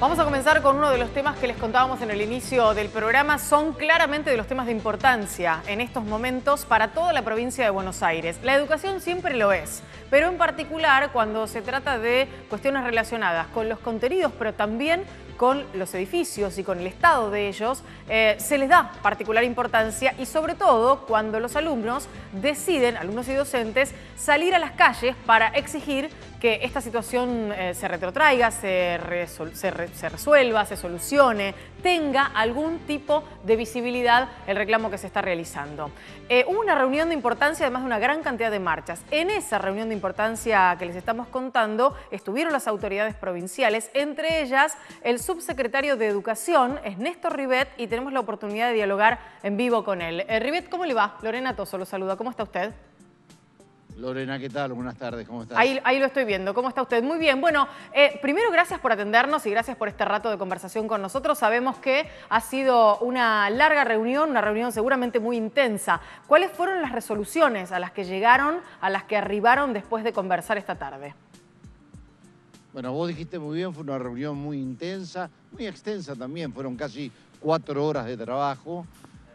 Vamos a comenzar con uno de los temas que les contábamos en el inicio del programa. Son claramente de los temas de importancia en estos momentos para toda la provincia de Buenos Aires. La educación siempre lo es, pero en particular cuando se trata de cuestiones relacionadas con los contenidos, pero también con los edificios y con el estado de ellos, eh, se les da particular importancia y sobre todo cuando los alumnos deciden, alumnos y docentes, salir a las calles para exigir que esta situación eh, se retrotraiga, se, resuelva, se solucione, tenga algún tipo de visibilidad el reclamo que se está realizando. Eh, hubo una reunión de importancia, además de una gran cantidad de marchas. En esa reunión de importancia que les estamos contando estuvieron las autoridades provinciales, entre ellas el subsecretario de Educación, es Néstor Rivet, y tenemos la oportunidad de dialogar en vivo con él. Eh, Rivet, ¿cómo le va? Lorena Toso lo saluda, ¿cómo está usted? Lorena, ¿qué tal? Buenas tardes, ¿cómo estás? Ahí, lo estoy viendo, ¿cómo está usted? Muy bien, bueno, eh, primero gracias por atendernos y gracias por este rato de conversación con nosotros. Sabemos que ha sido una larga reunión, una reunión seguramente muy intensa. ¿Cuáles fueron las resoluciones a las que llegaron, a las que arribaron después de conversar esta tarde? Bueno, vos dijiste muy bien, fue una reunión muy intensa, muy extensa también, fueron casi cuatro horas de trabajo.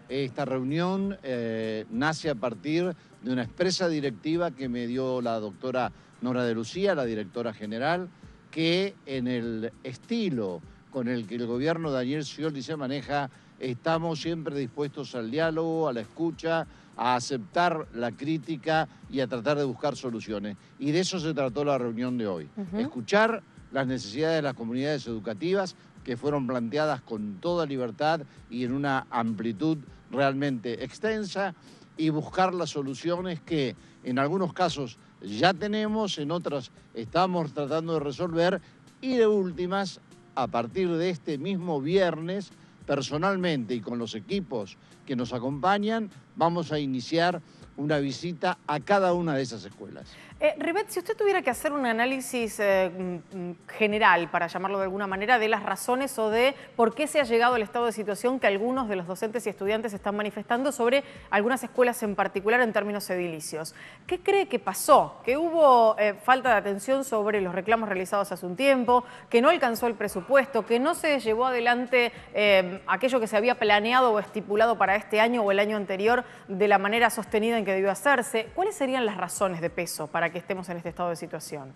Esta reunión eh, nace a partir de una expresa directiva que me dio la doctora Nora de Lucía, la directora general, que en el estilo con el que el gobierno Daniel Scioli se maneja, estamos siempre dispuestos al diálogo, a la escucha, a aceptar la crítica y a tratar de buscar soluciones. Y de eso se trató la reunión de hoy. Escuchar las necesidades de las comunidades educativas que fueron planteadas con toda libertad y en una amplitud realmente extensa y buscar las soluciones que en algunos casos ya tenemos, en otras estamos tratando de resolver y de últimas, a partir de este mismo viernes, personalmente y con los equipos que nos acompañan, vamos a iniciar una visita a cada una de esas escuelas. Eh, Ribet, si usted tuviera que hacer un análisis eh, mm, mm, general, para llamarlo de alguna manera, de las razones o de por qué se ha llegado al estado de situación que algunos de los docentes y estudiantes están manifestando sobre algunas escuelas en particular en términos edilicios, ¿qué cree que pasó? ¿Que hubo eh, falta de atención sobre los reclamos realizados hace un tiempo? ¿Que no alcanzó el presupuesto? ¿Que no se llevó adelante eh, aquello que se había planeado o estipulado para este año o el año anterior de la manera sostenida en que debió hacerse. ¿Cuáles serían las razones de peso para que estemos en este estado de situación?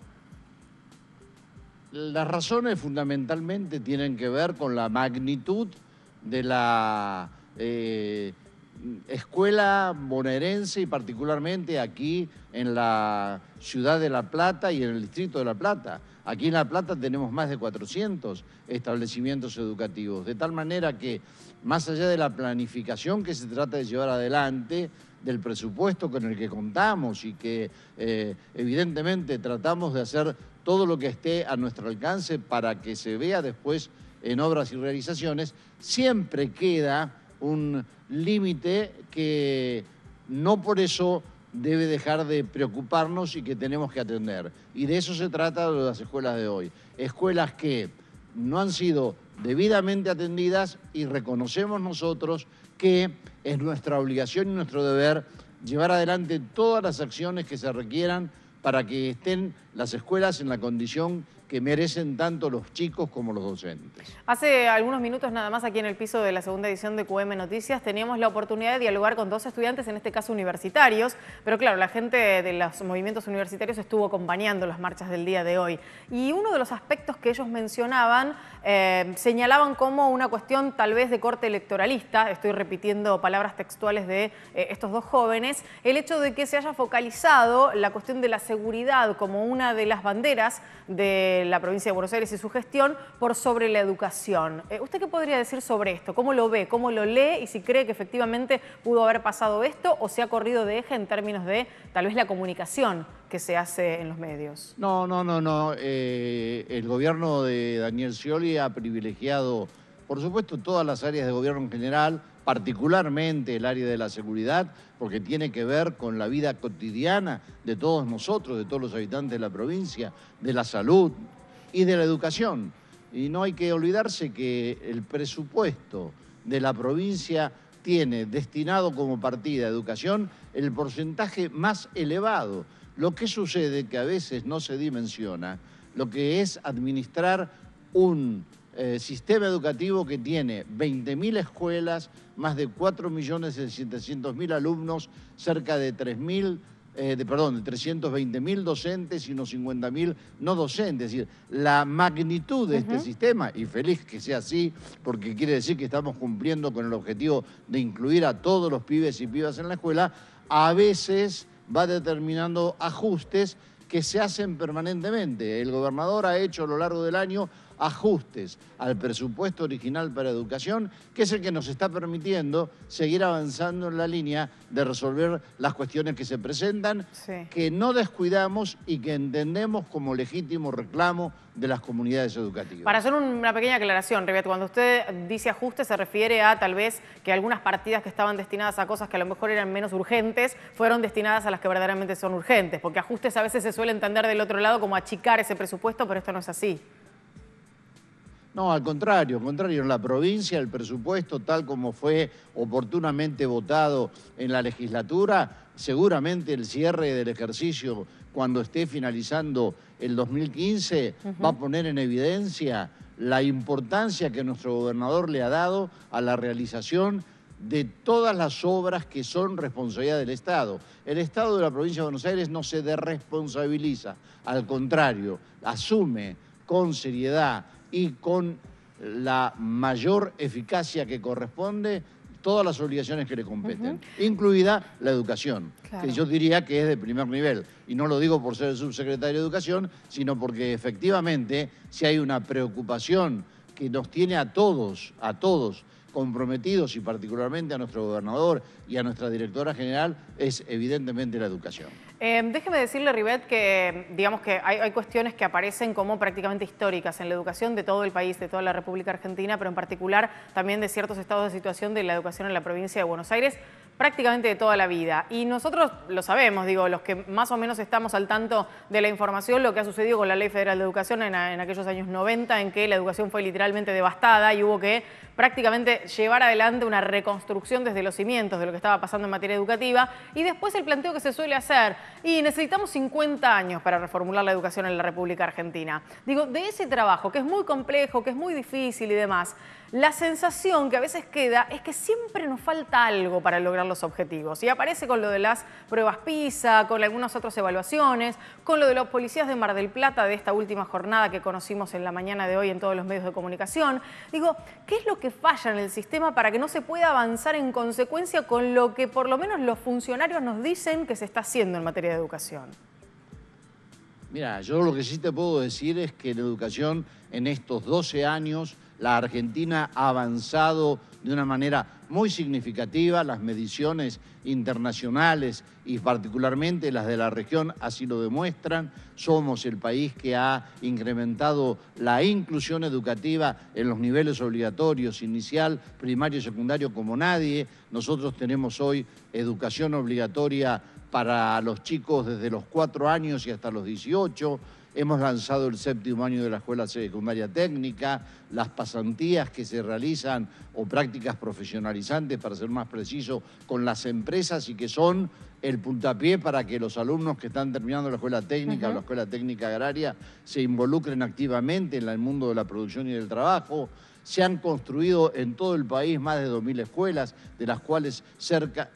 Las razones fundamentalmente tienen que ver con la magnitud de la eh, escuela bonaerense y particularmente aquí en la ciudad de La Plata y en el distrito de La Plata. Aquí en La Plata tenemos más de 400 establecimientos educativos, de tal manera que más allá de la planificación que se trata de llevar adelante, del presupuesto con el que contamos y que eh, evidentemente tratamos de hacer todo lo que esté a nuestro alcance para que se vea después en obras y realizaciones, siempre queda un límite que no por eso debe dejar de preocuparnos y que tenemos que atender. Y de eso se trata de las escuelas de hoy. Escuelas que no han sido debidamente atendidas y reconocemos nosotros que es nuestra obligación y nuestro deber llevar adelante todas las acciones que se requieran para que estén las escuelas en la condición que merecen tanto los chicos como los docentes. Hace algunos minutos nada más aquí en el piso de la segunda edición de QM Noticias teníamos la oportunidad de dialogar con dos estudiantes, en este caso universitarios, pero claro, la gente de los movimientos universitarios estuvo acompañando las marchas del día de hoy. Y uno de los aspectos que ellos mencionaban, eh, señalaban como una cuestión tal vez de corte electoralista, estoy repitiendo palabras textuales de eh, estos dos jóvenes, el hecho de que se haya focalizado la cuestión de la seguridad como un una de las banderas de la provincia de Buenos Aires y su gestión por sobre la educación. Eh, ¿Usted qué podría decir sobre esto? ¿Cómo lo ve? ¿Cómo lo lee? Y si cree que efectivamente pudo haber pasado esto o se ha corrido de eje en términos de tal vez la comunicación que se hace en los medios. No, no, no, no. Eh, el gobierno de Daniel Scioli ha privilegiado, por supuesto, todas las áreas de gobierno en general, particularmente el área de la seguridad, porque tiene que ver con la vida cotidiana de todos nosotros, de todos los habitantes de la provincia, de la salud y de la educación. Y no hay que olvidarse que el presupuesto de la provincia tiene destinado como partida educación el porcentaje más elevado. Lo que sucede que a veces no se dimensiona, lo que es administrar un eh, sistema educativo que tiene 20.000 escuelas, más de 4.700.000 alumnos, cerca de 3.000 eh, de, perdón, mil docentes y unos 50.000 no docentes. Es decir, la magnitud de este sistema, y feliz que sea así, porque quiere decir que estamos cumpliendo con el objetivo de incluir a todos los pibes y pibas en la escuela, a veces va determinando ajustes que se hacen permanentemente. El gobernador ha hecho a lo largo del año ajustes al presupuesto original para educación, que es el que nos está permitiendo seguir avanzando en la línea de resolver las cuestiones que se presentan, que no descuidamos y que entendemos como legítimo reclamo de las comunidades educativas. Para hacer una pequeña aclaración, Rivet, cuando usted dice ajustes se refiere a tal vez que algunas partidas que estaban destinadas a cosas que a lo mejor eran menos urgentes fueron destinadas a las que verdaderamente son urgentes, porque ajustes a veces se suele entender del otro lado como achicar ese presupuesto, pero esto no es así. No, al contrario, al contrario, en la provincia el presupuesto tal como fue oportunamente votado en la legislatura, seguramente el cierre del ejercicio cuando esté finalizando el 2015 va a poner en evidencia la importancia que nuestro gobernador le ha dado a la realización de todas las obras que son responsabilidad del Estado. El Estado de la provincia de Buenos Aires no se desresponsabiliza, al contrario, asume con seriedad y con la mayor eficacia que corresponde todas las obligaciones que le competen, incluida la educación, que yo diría que es de primer nivel. Y no lo digo por ser el subsecretario de Educación, sino porque efectivamente si hay una preocupación que nos tiene a todos, a todos, comprometidos y particularmente a nuestro gobernador y a nuestra directora general es evidentemente la educación. Em, déjeme decirle, Rivet, que digamos que hay, cuestiones que aparecen como prácticamente históricas en la educación de todo el país, de toda la República Argentina, pero en particular también de ciertos estados de situación de la educación en la provincia de Buenos Aires, prácticamente de toda la vida. Y nosotros lo sabemos, digo, los que más o menos estamos al tanto de la información, lo que ha sucedido con la Ley Federal de Educación en, aquellos años 90, en que la educación fue literalmente devastada y hubo que prácticamente llevar adelante una reconstrucción desde los cimientos de lo que estaba pasando en materia educativa. Y después el planteo que se suele hacer, y necesitamos 50 años para reformular la educación en la República Argentina. Digo, de ese trabajo, que es muy complejo, que es muy difícil y demás, la sensación que a veces queda es que siempre nos falta algo para lograr los objetivos. Y aparece con lo de las pruebas PISA, con algunas otras evaluaciones, con lo de los policías de Mar del Plata de esta última jornada que conocimos en la mañana de hoy en todos los medios de comunicación. Digo, ¿qué es lo que falla en el sistema para que no se pueda avanzar en consecuencia con lo que por lo menos los funcionarios nos dicen que se está haciendo en materia de educación? Mira, yo lo que sí te puedo decir es que en educación en estos 12 años la Argentina ha avanzado de una manera muy significativa, las mediciones internacionales y particularmente las de la región así lo demuestran. Somos el país que ha incrementado la inclusión educativa en los niveles obligatorios, inicial, primario y secundario como nadie. Nosotros tenemos hoy educación obligatoria para los chicos desde los cuatro años y hasta los 18 Hemos lanzado el séptimo año de la Escuela Secundaria Técnica, las pasantías que se realizan o prácticas profesionalizantes, para ser más preciso, con las empresas y que son el puntapié para que los alumnos que están terminando la escuela técnica o la escuela técnica agraria se involucren activamente en el mundo de la producción y del trabajo. Se han construido en todo el país más de 2.000 escuelas, de las cuales cerca,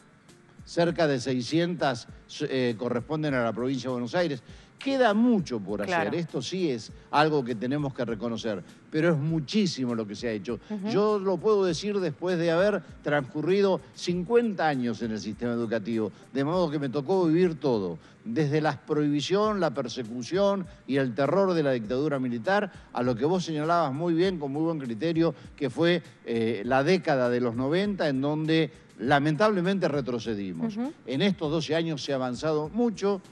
cerca de 600 eh, corresponden a la provincia de Buenos Aires. Queda mucho por hacer, esto sí es algo que tenemos que reconocer, pero es muchísimo lo que se ha hecho. Yo lo puedo decir después de haber transcurrido 50 años en el sistema educativo, de modo que me tocó vivir todo, desde la prohibición, la persecución y el terror de la dictadura militar, a lo que vos señalabas muy bien, con muy buen criterio, que fue eh, la década de los 90, en donde lamentablemente retrocedimos. En estos 12 años se ha avanzado mucho,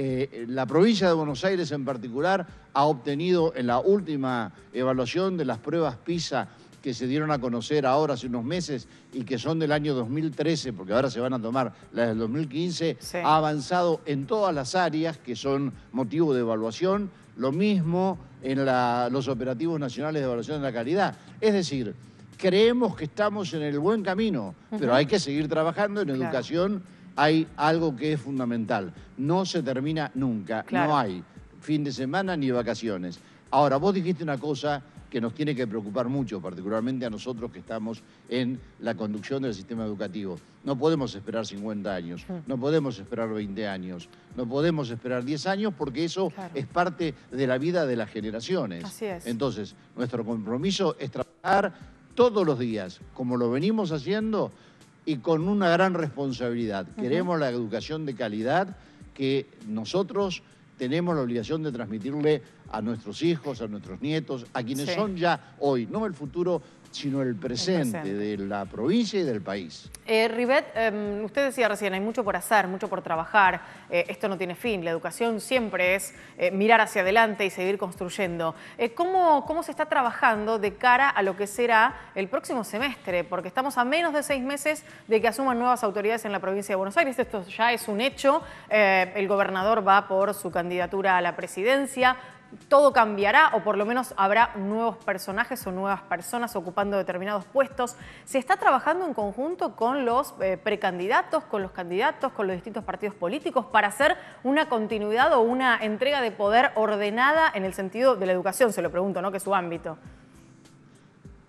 eh, la provincia de Buenos Aires en particular ha obtenido en la última evaluación de las pruebas PISA que se dieron a conocer ahora hace unos meses y que son del año 2013, porque ahora se van a tomar las del 2015, ha avanzado en todas las áreas que son motivo de evaluación, lo mismo en los operativos nacionales de evaluación de la calidad. Es decir, creemos que estamos en el buen camino, pero hay que seguir trabajando en educación hay algo que es fundamental. No se termina nunca, no hay fin de semana ni vacaciones. Ahora, vos dijiste una cosa que nos tiene que preocupar mucho, particularmente a nosotros que estamos en la conducción del sistema educativo. No podemos esperar 50 hmm. años, no podemos esperar 20 años, no podemos esperar 10 años porque eso es parte de la vida de las generaciones. Así es. Entonces, nuestro compromiso es trabajar todos los días, como lo venimos haciendo, y con una gran responsabilidad. Queremos la educación de calidad que nosotros tenemos la obligación de transmitirle a nuestros hijos, a nuestros nietos, a quienes son ya hoy, no el futuro, sino el presente, de la provincia y del país. Eh, Rivet, em, usted decía recién, hay mucho por hacer, mucho por trabajar, eh, esto no tiene fin, la educación siempre es eh, mirar hacia adelante y seguir construyendo. Eh, ¿cómo, ¿Cómo se está trabajando de cara a lo que será el próximo semestre? Porque estamos a menos de seis meses de que asuman nuevas autoridades en la provincia de Buenos Aires, esto ya es un hecho, el gobernador va por su candidatura a la presidencia, todo cambiará o por lo menos habrá nuevos personajes o nuevas personas ocupando determinados puestos. Se está trabajando en conjunto con los eh, precandidatos, con los candidatos, con los distintos partidos políticos para hacer una continuidad o una entrega de poder ordenada en el sentido de la educación, se lo pregunto, ¿no? Que es su ámbito.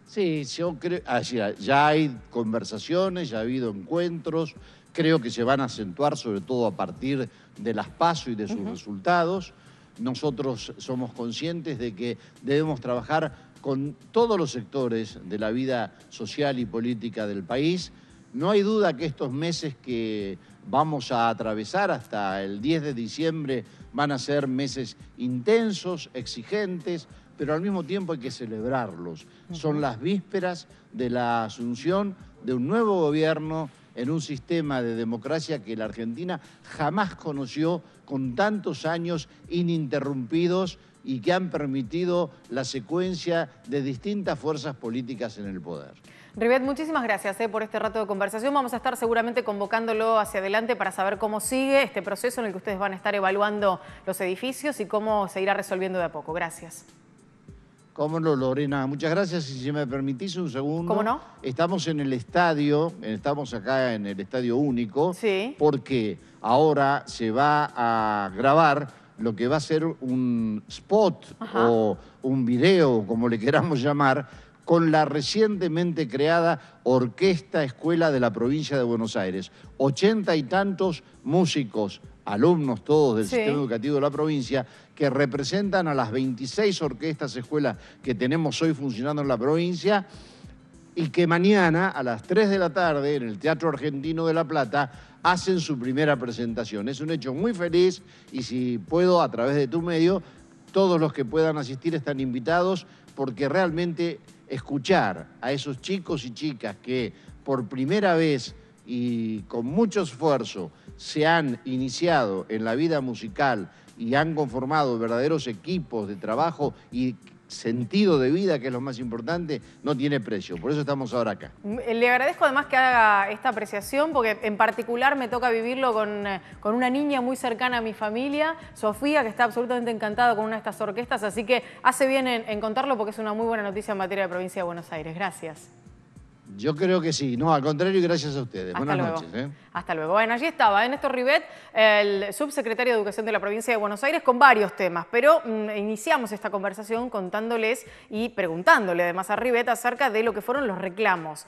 Sí, yo creo, ah, ya hay conversaciones, ya ha habido encuentros, creo que se van a acentuar sobre todo a partir de las PASO y de sus resultados. Nosotros somos conscientes de que debemos trabajar con todos los sectores de la vida social y política del país. No hay duda que estos meses que vamos a atravesar hasta el 10 de diciembre van a ser meses intensos, exigentes, pero al mismo tiempo hay que celebrarlos. Son las vísperas de la asunción de un nuevo gobierno en un sistema de democracia que la Argentina jamás conoció con tantos años ininterrumpidos y que han permitido la secuencia de distintas fuerzas políticas en el poder. Rivet, muchísimas gracias eh, por este rato de conversación. Vamos a estar seguramente convocándolo hacia adelante para saber cómo sigue este proceso en el que ustedes van a estar evaluando los edificios y cómo se irá resolviendo de a poco. Gracias. Cómo no, Lorena. Muchas gracias. Y si me permitís un segundo. ¿Cómo no? Estamos en el estadio, estamos acá en el Estadio Único. Sí. Porque ahora se va a grabar lo que va a ser un spot o un video, como le queramos llamar, con la recientemente creada Orquesta Escuela de la Provincia de Buenos Aires. Ochenta y tantos músicos, alumnos todos del sistema educativo de la provincia, que representan a las 26 orquestas escuelas que tenemos hoy funcionando en la provincia y que mañana a las 3 de la tarde en el Teatro Argentino de La Plata hacen su primera presentación. Es un hecho muy feliz y si puedo a través de tu medio todos los que puedan asistir están invitados porque realmente escuchar a esos chicos y chicas que por primera vez y con mucho esfuerzo se han iniciado en la vida musical y han conformado verdaderos equipos de trabajo y sentido de vida, que es lo más importante, no tiene precio. Por eso estamos ahora acá. Le agradezco además que haga esta apreciación, porque en particular me toca vivirlo eh, con, una niña muy cercana a mi familia, Sofía, que está absolutamente encantada con una de estas orquestas, así que hace bien en, en contarlo porque es una muy buena noticia en materia de provincia de Buenos Aires. Gracias. Yo creo que sí. No, al contrario, gracias a ustedes. Buenas noches. ¿eh? Hasta luego. Bueno, allí estaba ¿eh? Néstor Rivet, el subsecretario de Educación de la provincia de Buenos Aires, con varios temas, pero mm, iniciamos esta conversación contándoles y preguntándole además a Rivet acerca de lo que fueron los reclamos